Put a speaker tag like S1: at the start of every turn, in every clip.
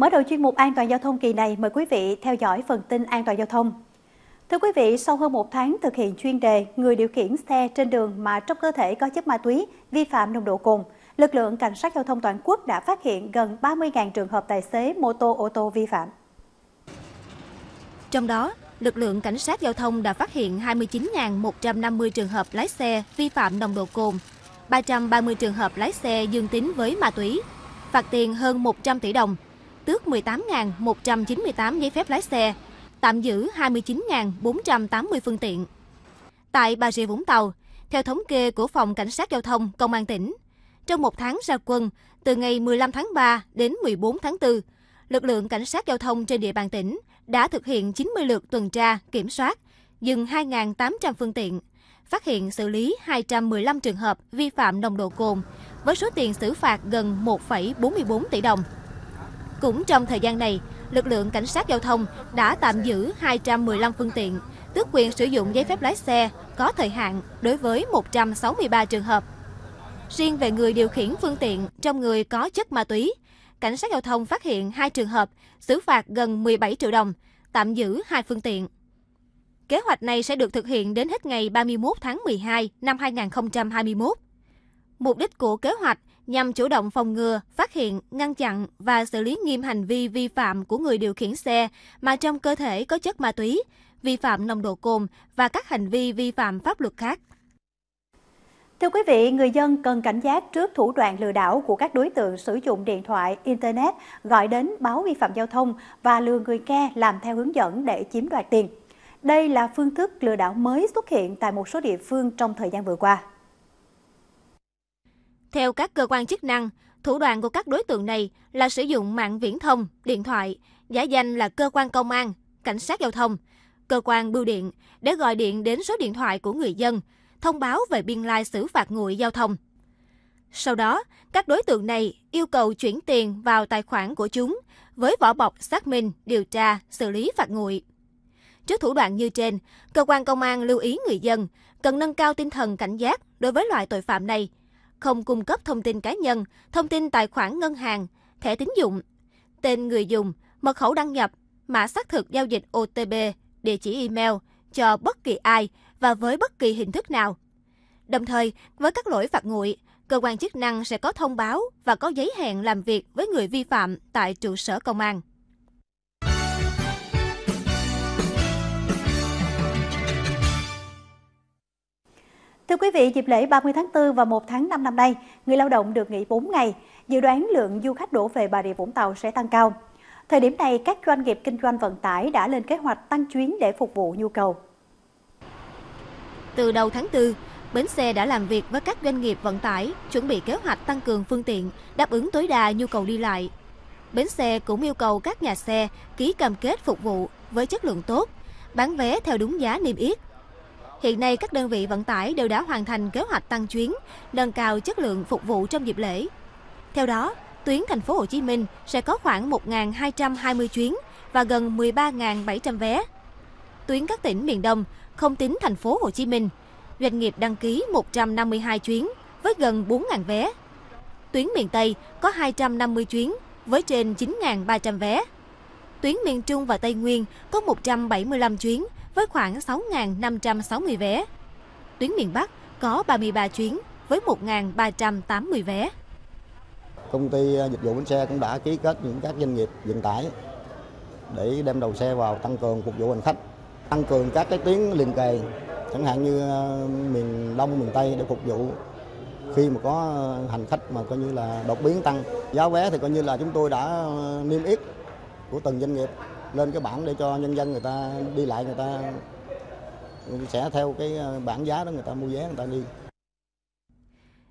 S1: Mở đầu chuyên mục An toàn giao thông kỳ này, mời quý vị theo dõi phần tin an toàn giao thông. Thưa quý vị, sau hơn một tháng thực hiện chuyên đề người điều khiển xe trên đường mà trong cơ thể có chất ma túy, vi phạm nồng độ cồn, lực lượng cảnh sát giao thông toàn quốc đã phát hiện gần 30.000 trường hợp tài xế mô tô ô tô vi phạm.
S2: Trong đó, lực lượng cảnh sát giao thông đã phát hiện 29.150 trường hợp lái xe vi phạm nồng độ cồn, 330 trường hợp lái xe dương tính với ma túy, phạt tiền hơn 100 tỷ đồng tước 18.198 giấy phép lái xe, tạm giữ 29.480 phương tiện. Tại Bà Rịa Vũng Tàu, theo thống kê của Phòng Cảnh sát Giao thông Công an tỉnh, trong một tháng ra quân, từ ngày 15 tháng 3 đến 14 tháng 4, lực lượng cảnh sát giao thông trên địa bàn tỉnh đã thực hiện 90 lượt tuần tra, kiểm soát, dừng 2.800 phương tiện, phát hiện xử lý 215 trường hợp vi phạm nồng độ cồn với số tiền xử phạt gần 1,44 tỷ đồng. Cũng trong thời gian này, lực lượng cảnh sát giao thông đã tạm giữ 215 phương tiện, tước quyền sử dụng giấy phép lái xe có thời hạn đối với 163 trường hợp. Riêng về người điều khiển phương tiện trong người có chất ma túy, cảnh sát giao thông phát hiện hai trường hợp, xử phạt gần 17 triệu đồng, tạm giữ hai phương tiện. Kế hoạch này sẽ được thực hiện đến hết ngày 31 tháng 12 năm 2021. Mục đích của kế hoạch nhằm chủ động phòng ngừa, phát hiện, ngăn chặn và xử lý nghiêm hành vi vi phạm của người điều khiển xe mà trong cơ thể có chất ma túy, vi phạm nồng độ cồn và các hành vi vi phạm pháp luật khác.
S1: Thưa quý vị, người dân cần cảnh giác trước thủ đoạn lừa đảo của các đối tượng sử dụng điện thoại, Internet, gọi đến báo vi phạm giao thông và lừa người ke làm theo hướng dẫn để chiếm đoạt tiền. Đây là phương thức lừa đảo mới xuất hiện tại một số địa phương trong thời gian vừa qua.
S2: Theo các cơ quan chức năng, thủ đoạn của các đối tượng này là sử dụng mạng viễn thông, điện thoại, giả danh là cơ quan công an, cảnh sát giao thông, cơ quan bưu điện để gọi điện đến số điện thoại của người dân, thông báo về biên lai xử phạt nguội giao thông. Sau đó, các đối tượng này yêu cầu chuyển tiền vào tài khoản của chúng với vỏ bọc xác minh, điều tra, xử lý phạt nguội. Trước thủ đoạn như trên, cơ quan công an lưu ý người dân cần nâng cao tinh thần cảnh giác đối với loại tội phạm này – không cung cấp thông tin cá nhân, thông tin tài khoản ngân hàng, thẻ tín dụng, tên người dùng, mật khẩu đăng nhập, mã xác thực giao dịch OTP, địa chỉ email cho bất kỳ ai và với bất kỳ hình thức nào. Đồng thời, với các lỗi phạt nguội, cơ quan chức năng sẽ có thông báo và có giấy hẹn làm việc với người vi phạm tại trụ sở công an.
S1: Thưa quý vị, dịp lễ 30 tháng 4 và 1 tháng 5 năm nay, người lao động được nghỉ 4 ngày. Dự đoán lượng du khách đổ về Bà Rịa Vũng Tàu sẽ tăng cao. Thời điểm này, các doanh nghiệp kinh doanh vận tải đã lên kế hoạch tăng chuyến để phục vụ nhu cầu. Từ đầu tháng 4, bến
S2: xe đã làm việc với các doanh nghiệp vận tải chuẩn bị kế hoạch tăng cường phương tiện, đáp ứng tối đa nhu cầu đi lại. Bến xe cũng yêu cầu các nhà xe ký cam kết phục vụ với chất lượng tốt, bán vé theo đúng giá niêm yết Hiện nay các đơn vị vận tải đều đã hoàn thành kế hoạch tăng chuyến, nâng cao chất lượng phục vụ trong dịp lễ. Theo đó, tuyến thành phố Hồ Chí Minh sẽ có khoảng 1.220 chuyến và gần 13.700 vé. Tuyến các tỉnh miền Đông, không tính thành phố Hồ Chí Minh, doanh nghiệp đăng ký 152 chuyến với gần 4.000 vé. Tuyến miền Tây có 250 chuyến với trên 9.300 vé. Tuyến miền Trung và Tây Nguyên có 175 chuyến với khoảng 6.560 vé. Tuyến miền Bắc có 33 chuyến với 1.380 vé.
S1: Công ty à, dịch vụ bến xe cũng đã ký kết những các doanh nghiệp vận tải để đem đầu xe vào tăng cường phục vụ hành khách, tăng cường các cái tuyến liền kề, chẳng hạn như à, miền Đông, miền Tây để phục vụ khi mà có à, hành khách mà coi như là đột biến tăng. Giá vé thì coi như là chúng tôi đã niêm yết của từng doanh nghiệp lên cái bảng để cho nhân dân người ta đi lại người ta sẽ theo cái ờ, bảng giá đó người ta mua vé người ta đi.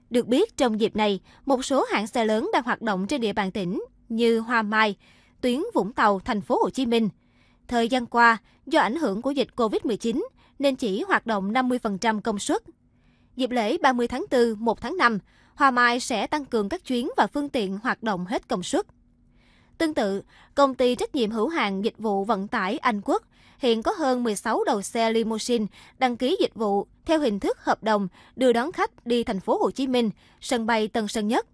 S2: Được biết trong dịp này, một số hãng xe lớn đang hoạt động trên địa bàn tỉnh như Hoa Mai, tuyến Vũng Tàu, thành phố Hồ Chí Minh. Thời gian qua, do ảnh hưởng của dịch Covid-19 nên chỉ hoạt động 50% công suất. Dịp lễ 30 tháng 4, 1 tháng 5, Hoa Mai sẽ tăng cường các chuyến và phương tiện hoạt động hết công suất. Tương tự, công ty trách nhiệm hữu hạn dịch vụ vận tải Anh Quốc hiện có hơn 16 đầu xe limousine đăng ký dịch vụ theo hình thức hợp đồng đưa đón khách đi thành phố Hồ Chí Minh, sân bay Tân Sơn Nhất.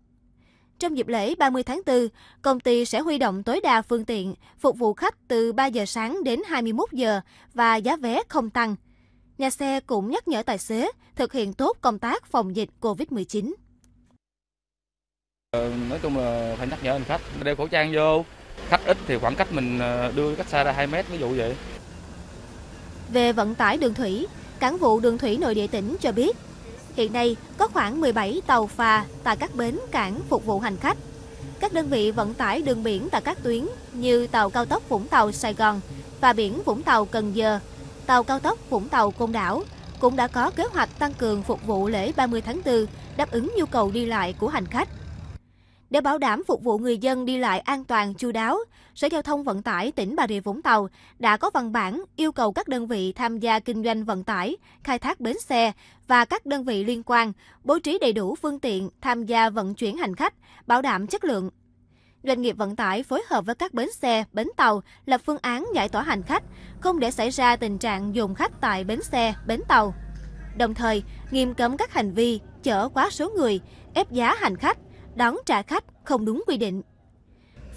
S2: Trong dịp lễ 30 tháng 4, công ty sẽ huy động tối đa phương tiện phục vụ khách từ 3 giờ sáng đến 21 giờ và giá vé không tăng. Nhà xe cũng nhắc nhở tài xế thực hiện tốt công tác phòng dịch COVID-19.
S1: Ờ, nói chung là phải nhắc nhở hành khách đeo khẩu trang vô, khách ít thì khoảng cách mình ờ, đưa cách xa ra 2 mét ví dụ vậy.
S2: Về vận tải đường thủy, cảng vụ đường thủy nội địa tỉnh cho biết, hiện nay có khoảng 17 tàu phà tại các bến cảng phục vụ hành khách. Các đơn vị vận tải đường biển tại các tuyến như tàu cao tốc Vũng Tàu Sài Gòn và biển Vũng Tàu Cần Giờ, tàu cao tốc Vũng Tàu Côn Đảo cũng đã có kế hoạch tăng cường phục vụ lễ 30 tháng 4 đáp ứng nhu cầu đi lại của hành khách. Để bảo đảm phục vụ người dân đi lại an toàn chú đáo, Sở Giao thông Vận tải tỉnh Bà Rịa Vũng Tàu đã có văn bản yêu cầu các đơn vị tham gia kinh doanh vận tải, khai thác bến xe và các đơn vị liên quan bố trí đầy đủ phương tiện tham gia vận chuyển hành khách, bảo đảm chất lượng, doanh nghiệp vận tải phối hợp với các bến xe, bến tàu lập phương án giải tỏa hành khách, không để xảy ra tình trạng dồn khách tại bến xe, bến tàu. Đồng thời, nghiêm cấm các hành vi chở quá số người, ép giá hành khách, đón trả khách không đúng quy định.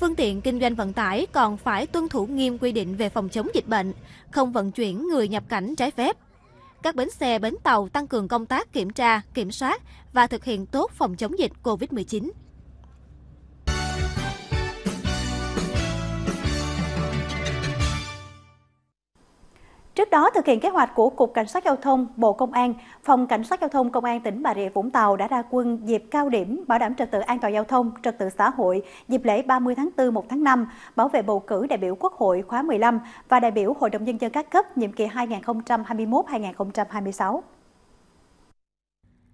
S2: Phương tiện kinh doanh vận tải còn phải tuân thủ nghiêm quy định về phòng chống dịch bệnh, không vận chuyển người nhập cảnh trái phép. Các bến xe, bến tàu tăng cường công tác kiểm tra, kiểm soát và thực hiện tốt phòng chống dịch COVID-19.
S1: Trước đó, thực hiện kế hoạch của Cục Cảnh sát Giao thông, Bộ Công an, Phòng Cảnh sát Giao thông Công an tỉnh Bà Rịa Vũng Tàu đã ra quân dịp cao điểm bảo đảm trật tự an toàn giao thông, trật tự xã hội dịp lễ 30 tháng 4 1 tháng 5, bảo vệ bầu cử đại biểu Quốc hội khóa 15 và đại biểu Hội đồng nhân dân các cấp nhiệm kỳ 2021-2026.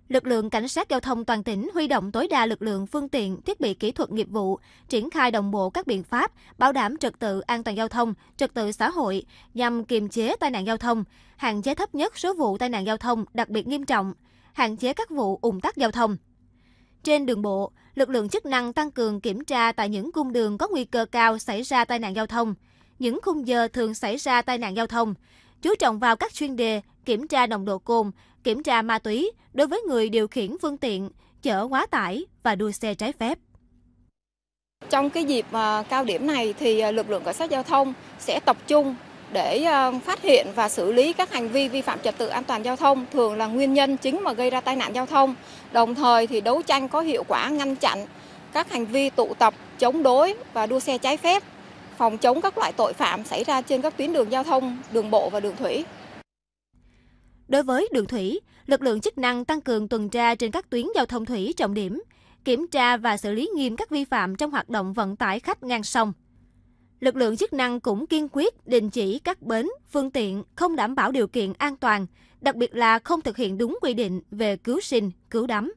S2: Lực lượng cảnh sát giao thông toàn tỉnh huy động tối đa lực lượng phương tiện, thiết bị kỹ thuật nghiệp vụ, triển khai đồng bộ các biện pháp bảo đảm trật tự an toàn giao thông, trật tự xã hội nhằm kiềm chế tai nạn giao thông, hạn chế thấp nhất số vụ tai nạn giao thông đặc biệt nghiêm trọng, hạn chế các vụ ủng tắc giao thông. Trên đường bộ, lực lượng chức năng tăng cường kiểm tra tại những cung đường có nguy cơ cao xảy ra tai nạn giao thông, những khung giờ thường xảy ra tai nạn giao thông, chú trọng vào các chuyên đề kiểm tra nồng độ cồn, kiểm tra ma túy đối với người điều khiển phương tiện, chở quá tải và đua xe trái phép. Trong cái dịp à, cao điểm này thì à, lực lượng cảnh sát giao thông sẽ tập trung để à, phát hiện và xử lý các hành vi vi phạm trật tự an toàn giao thông thường là nguyên nhân chính mà gây ra tai nạn giao thông. Đồng thời thì đấu tranh có hiệu quả ngăn chặn các hành vi tụ tập, chống đối và đua xe trái phép phòng chống các loại tội phạm xảy ra trên các tuyến đường giao thông, đường bộ và đường thủy. Đối với đường thủy, lực lượng chức năng tăng cường tuần tra trên các tuyến giao thông thủy trọng điểm, kiểm tra và xử lý nghiêm các vi phạm trong hoạt động vận tải khách ngang sông. Lực lượng chức năng cũng kiên quyết đình chỉ các bến, phương tiện không đảm bảo điều kiện an toàn, đặc biệt là không thực hiện đúng quy định về cứu
S1: sinh, cứu đắm.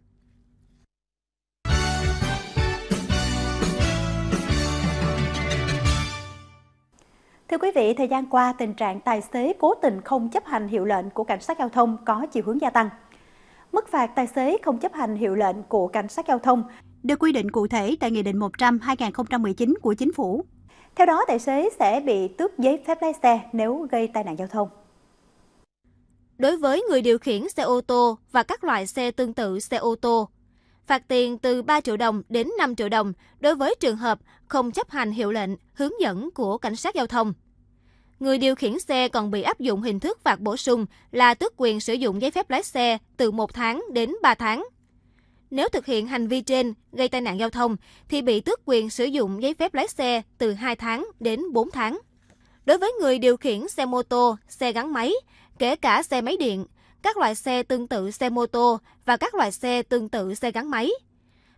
S1: Thưa quý vị, thời gian qua, tình trạng tài xế cố tình không chấp hành hiệu lệnh của cảnh sát giao thông có chiều hướng gia tăng. Mức phạt tài xế không chấp hành hiệu lệnh của cảnh sát giao thông được quy định cụ thể tại Nghị định 100-2019 của Chính phủ. Theo đó, tài xế sẽ bị tước giấy phép lái xe nếu gây tai nạn giao thông. Đối với người điều khiển xe ô tô và các loại xe
S2: tương tự xe ô tô, phạt tiền từ 3 triệu đồng đến 5 triệu đồng đối với trường hợp không chấp hành hiệu lệnh, hướng dẫn của cảnh sát giao thông. Người điều khiển xe còn bị áp dụng hình thức phạt bổ sung là tước quyền sử dụng giấy phép lái xe từ 1 tháng đến 3 tháng. Nếu thực hiện hành vi trên gây tai nạn giao thông thì bị tước quyền sử dụng giấy phép lái xe từ 2 tháng đến 4 tháng. Đối với người điều khiển xe mô tô, xe gắn máy, kể cả xe máy điện, các loại xe tương tự xe mô tô và các loại xe tương tự xe gắn máy.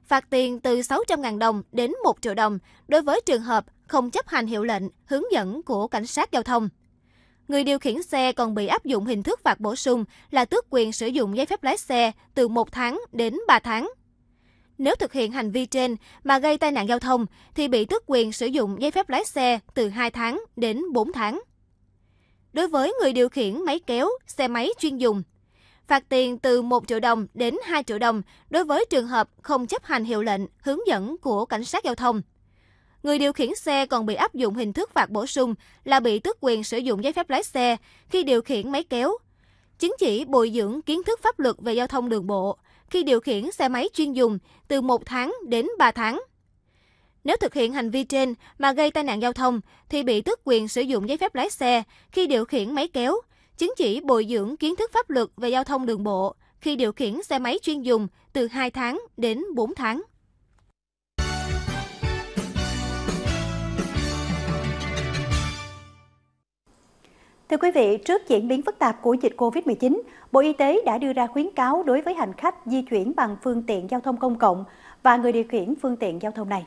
S2: Phạt tiền từ 600.000 đồng đến 1 triệu đồng đối với trường hợp không chấp hành hiệu lệnh, hướng dẫn của cảnh sát giao thông. Người điều khiển xe còn bị áp dụng hình thức phạt bổ sung là tước quyền sử dụng giấy phép lái xe từ 1 tháng đến 3 tháng. Nếu thực hiện hành vi trên mà gây tai nạn giao thông thì bị tước quyền sử dụng giấy phép lái xe từ 2 tháng đến 4 tháng đối với người điều khiển máy kéo, xe máy chuyên dùng, phạt tiền từ 1 triệu đồng đến 2 triệu đồng đối với trường hợp không chấp hành hiệu lệnh, hướng dẫn của cảnh sát giao thông. Người điều khiển xe còn bị áp dụng hình thức phạt bổ sung là bị tước quyền sử dụng giấy phép lái xe khi điều khiển máy kéo, chứng chỉ bồi dưỡng kiến thức pháp luật về giao thông đường bộ khi điều khiển xe máy chuyên dùng từ 1 tháng đến 3 tháng. Nếu thực hiện hành vi trên mà gây tai nạn giao thông thì bị tước quyền sử dụng giấy phép lái xe khi điều khiển máy kéo chứng chỉ bồi dưỡng kiến thức pháp luật về giao thông đường bộ khi điều khiển xe máy chuyên dùng từ 2 tháng đến 4 tháng.
S1: Thưa quý vị, trước diễn biến phức tạp của dịch COVID-19, Bộ Y tế đã đưa ra khuyến cáo đối với hành khách di chuyển bằng phương tiện giao thông công cộng và người điều khiển phương tiện giao thông này.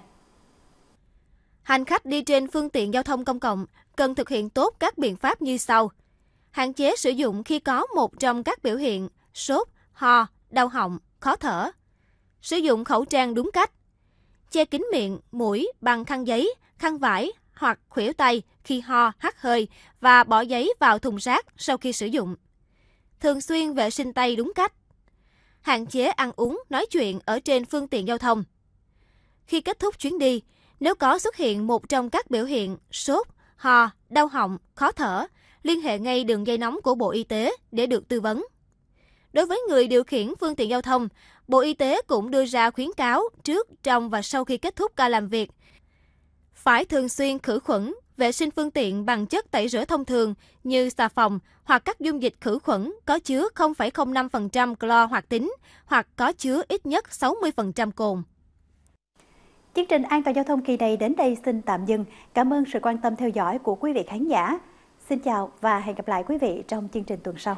S2: Hành khách đi trên phương tiện giao thông công cộng cần thực hiện tốt các biện pháp như sau – hạn chế sử dụng khi có một trong các biểu hiện sốt, ho, đau họng, khó thở. Sử dụng khẩu trang đúng cách. Che kín miệng, mũi bằng khăn giấy, khăn vải hoặc khuỷu tay khi ho, hắt hơi và bỏ giấy vào thùng rác sau khi sử dụng. Thường xuyên vệ sinh tay đúng cách. Hạn chế ăn uống, nói chuyện ở trên phương tiện giao thông. Khi kết thúc chuyến đi, nếu có xuất hiện một trong các biểu hiện sốt, ho, đau họng, khó thở, liên hệ ngay đường dây nóng của Bộ Y tế để được tư vấn. Đối với người điều khiển phương tiện giao thông, Bộ Y tế cũng đưa ra khuyến cáo trước, trong và sau khi kết thúc ca làm việc. Phải thường xuyên khử khuẩn, vệ sinh phương tiện bằng chất tẩy rửa thông thường như xà phòng hoặc các dung dịch khử khuẩn có chứa 0,05% clo hoạt tính
S1: hoặc có chứa ít nhất 60% cồn. Chương trình An toàn giao thông kỳ này đến đây xin tạm dừng. Cảm ơn sự quan tâm theo dõi của quý vị khán giả. Xin chào và hẹn gặp lại quý vị trong chương trình tuần sau.